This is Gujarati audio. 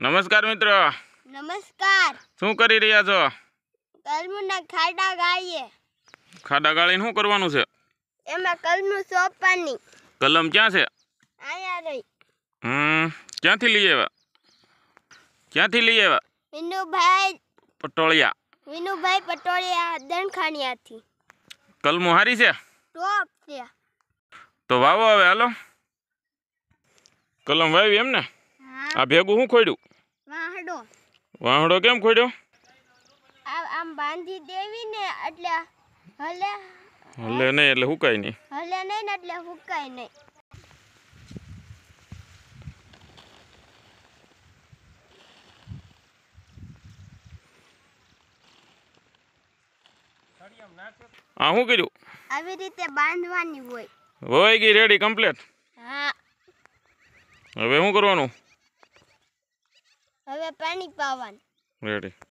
નમસ્કાર મિત્રો નમસ્કાર શું કરી રહ્યા છો કલમુના ખાડા ગાળીએ ખાડા ગાળીને શું કરવાનું છે એમાં કલમુ સોંપવાની કલમ ક્યાં છે આયા રહી હમ ક્યાંથી લઈ આવ્યા ક્યાંથી લઈ આવ્યા વિનુભાઈ પટોળિયા વિનુભાઈ પટોળિયા દણખાણિયાથી કલમુ હારી છે ટોપ છે તો વાવો હવે હાલો કલમ વાવી એમ ને આ ભેગું શું ખોડ્યું વાહડો વાહડો કેમ ખોડ્યો આ આમ બાંધી દેવી ને એટલે હલે હલે નહીં એટલે હુકાય નહીં હલે નહીં ને એટલે હુકાય નહીં આ શું કર્યું આવી રીતે બાંધવાની હોય હોય ગઈ રેડી કમ્પ્લીટ હા હવે શું કરવાનું હવે પાણી પાવાનું રેડી